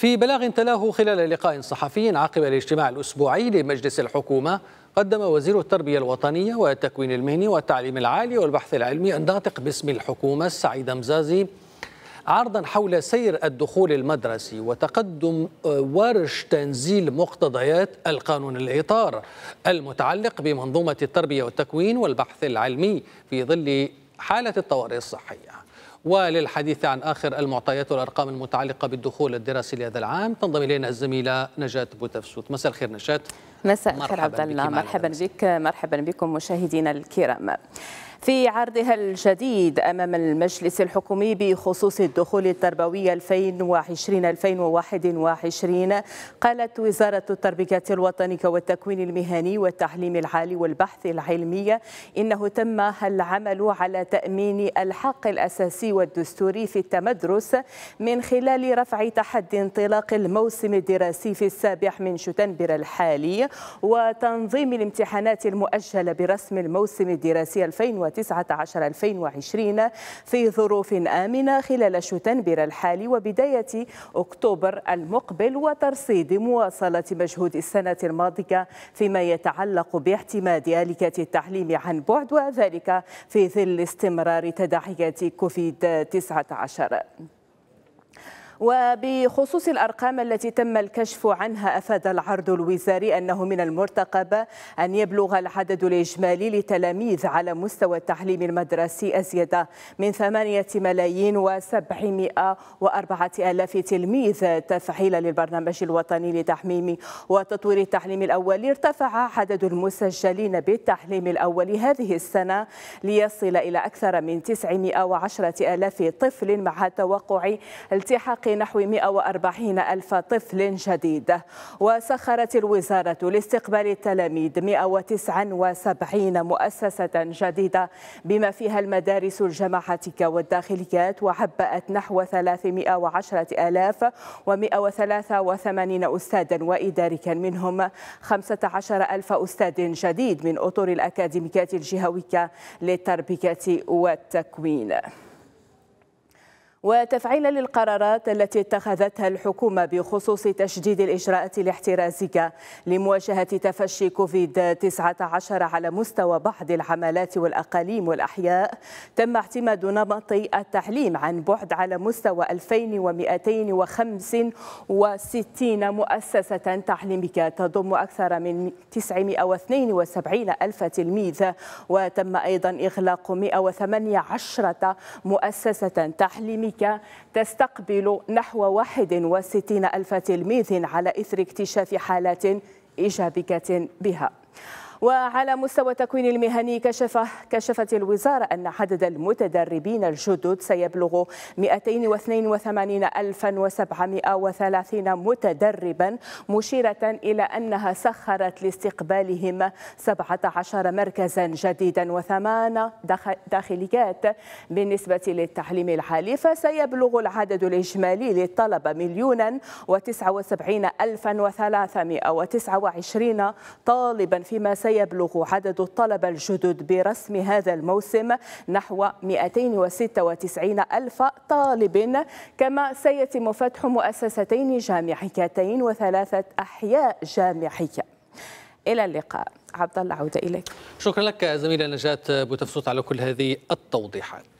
في بلاغ تلاه خلال لقاء صحفي عقب الاجتماع الأسبوعي لمجلس الحكومة قدم وزير التربية الوطنية والتكوين المهني والتعليم العالي والبحث العلمي الناطق باسم الحكومة سعيد مزازي عرضا حول سير الدخول المدرسي وتقدم آه، ورش تنزيل مقتضيات القانون الإطار المتعلق بمنظومة التربية والتكوين والبحث العلمي في ظل حالة الطوارئ الصحية وللحديث عن آخر المعطيات والأرقام المتعلقة بالدخول الدراسي لهذا العام تنضم إلينا الزميلة نجاة بوتفسوت مساء الخير نجاة مساء الخير عبد الله مرحبا بك مرحبا بكم مشاهدينا الكرام في عرضها الجديد أمام المجلس الحكومي بخصوص الدخول التربوي 2020-2021 قالت وزارة التربية الوطنية والتكوين المهني والتعليم العالي والبحث العلمي إنه تم العمل على تأمين الحق الأساسي والدستوري في التمدرس من خلال رفع تحدي انطلاق الموسم الدراسي في السابع من شتنبر الحالي وتنظيم الامتحانات المؤجلة برسم الموسم الدراسي 2020 2019-2020 في ظروف آمنة خلال شتنبر الحالي وبداية أكتوبر المقبل وترصيد مواصلة مجهود السنة الماضية فيما يتعلق باعتماد آلية التعليم عن بعد وذلك في ظل استمرار تداعيات كوفيد 19 وبخصوص الأرقام التي تم الكشف عنها أفاد العرض الوزاري أنه من المرتقب أن يبلغ العدد الإجمالي لتلاميذ على مستوى التعليم المدرسي أزيد من ثمانية ملايين وسبعمائة وأربعة ألاف تلميذ تفعيلا للبرنامج الوطني لتحميم وتطوير التعليم الأول ارتفع عدد المسجلين بالتعليم الأول هذه السنة ليصل إلى أكثر من وعشرة ألاف طفل مع توقع التحاق نحو 140 ألف طفل جديد وسخرت الوزارة لاستقبال التلاميذ 179 مؤسسة جديدة بما فيها المدارس الجماعاتية والداخليات وعبأت نحو 310 ألاف و183 أستاذا وإداركا منهم 15 ألف أستاذ جديد من أطر الأكاديميات الجهوية للتربية والتكوين وتفعيلا للقرارات التي اتخذتها الحكومة بخصوص تشديد الإجراءات الاحترازية لمواجهة تفشي كوفيد-19 على مستوى بعض العمالات والأقاليم والأحياء تم اعتماد نمط التعليم عن بعد على مستوى 2265 مؤسسة تعليمية تضم أكثر من 972 ألف تلميذ وتم أيضا إغلاق 118 مؤسسة تعليمية أمريكا تستقبل نحو 61 ألف تلميذ على إثر اكتشاف حالات إيجابية بها وعلى مستوى التكوين المهني كشف كشفت الوزارة أن عدد المتدربين الجدد سيبلغ 282730 متدربا مشيرة إلى أنها سخرت لاستقبالهم 17 مركزا جديدا وثمان داخليات بالنسبة للتعليم العالي فسيبلغ العدد الإجمالي للطلبة مليونا و79329 طالبا فيما سي سيبلغ عدد الطلبة الجدد برسم هذا الموسم نحو 296 ألف طالب كما سيتم فتح مؤسستين جامعيتين وثلاثة أحياء جامعية إلى اللقاء عبد الله عودة إليك شكرا لك زميلة نجاة بوتفسوط على كل هذه التوضيحات